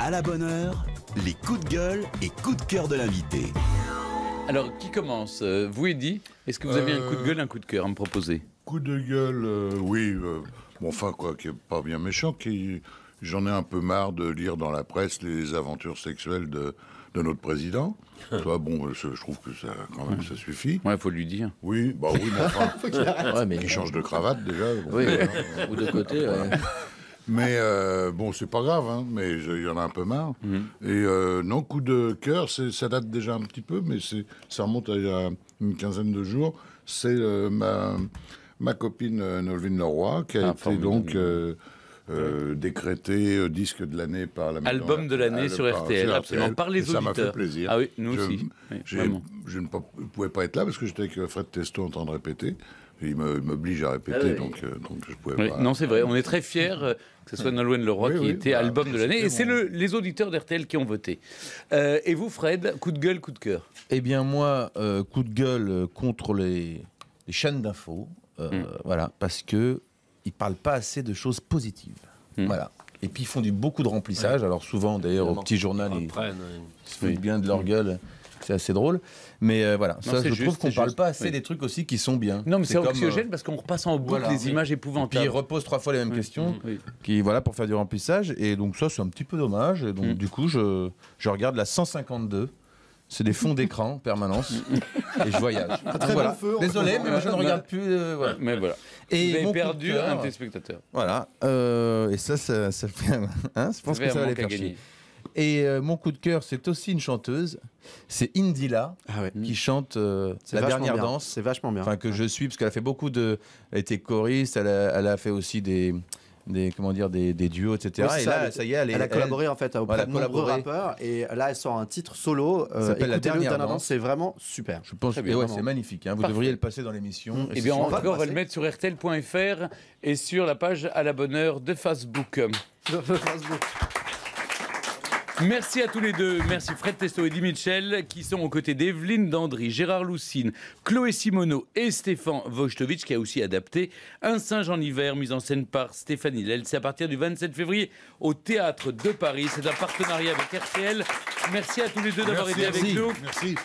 à la bonne heure, les coups de gueule et coups de cœur de l'invité. Alors, qui commence euh, Vous, Eddy Est-ce que vous avez un coup de euh, gueule, un coup de cœur à me proposer Coup de gueule, euh, oui. bon, enfin, quoi, qui est pas bien méchant, qui... J'en ai un peu marre de lire dans la presse les aventures sexuelles de, de notre président. Soit bon, je, trouve que ça, quand même, ça suffit. Ouais, faut lui dire. Oui, bah oui, mais enfin, il change de cravate déjà. oui. ou de côté. Ouais. Mais euh, bon, c'est pas grave, hein, mais il y en a un peu marre. Mm-hmm. Et euh, non, coup de cœur, ça date déjà un petit peu, mais ça remonte à il une quinzaine de jours. C'est euh, ma, copine Nolvin Leroy qui a été donc. décrétée décrété disque de l'année par la Album de l'année sur, RTL, absolument, par les auditeurs. Ça m'a fait plaisir. Ah oui, nous aussi. je ne pouvais pas être là parce que j'étais avec Fred Testo en train de répéter. Il m'oblige à répéter, ah donc, je euh, donc, je pouvais pas... Non, c'est vrai, on est très fiers euh, que ce soit Nolwenn Leroy qui était bah, album de l'année. Et c'est les auditeurs d'RTL qui ont voté. Euh, et vous, Fred, coup de gueule, coup de cœur Eh bien, moi, coup de gueule contre les, chaînes d'infos. Hmm. Voilà, parce qu'ils ne parlent pas assez de choses positives. Hmm. Voilà. Et puis ils font du, beaucoup de remplissage. Alors souvent, d'ailleurs, au petit journal, ils, se foutent bien de leur hmm. gueule. C'est assez drôle. Mais euh, voilà, ça, je trouve qu'on parle pas assez des trucs aussi qui sont bien. Non, mais c'est anxiogène euh, parce qu'on repasse en boucle voilà, des images épouvantables. Et puis il repose trois fois les mêmes questions, mm, qui voilà pour faire du remplissage. Et donc ça, c'est un petit peu dommage. Et donc mm. du coup, je, je regarde la 152. C'est des fonds d'écran en permanence mm. et je voyage. Ah, voilà. Désolé, mais je ne regarde plus. Euh, voilà. Mais voilà. Et Vous avez perdu un téléspectateur. Voilà. et ça, ça, hein, je pense que ça va les faire et euh, mon coup de cœur, c'est aussi une chanteuse. C'est Indila ah qui mm. chante euh, La dernière danse. C'est vachement bien. Enfin, que je suis, parce qu'elle a fait beaucoup de. Elle était choriste, elle a, fait aussi des comment dire des, duos etc et ça, là ça y est elle, a collaboré en fait auprès de nombreux rappeurs et là elle sort un titre solo euh, ça s'appelle la dernière danse c'est vraiment super je pense que c'est magnifique hein. vous devriez le passer dans l'émission mm. eh et, bien on va le mettre sur rtl.fr et sur la page à la bonne heure de Facebook, de Facebook. Merci à tous les deux. Merci Fred Testo et Dimitri Mitchell qui sont aux côtés d'Evelyne Dandry, Gérard Loussine, Chloé Simoneau et Stéphane Vojtovic qui a aussi adapté Un singe en hiver, mise en scène par Stéphanie Lel. C'est à partir du 27 février au Théâtre de Paris. C'est un partenariat avec RTL. Merci à tous les deux d'avoir été avec nous. merci.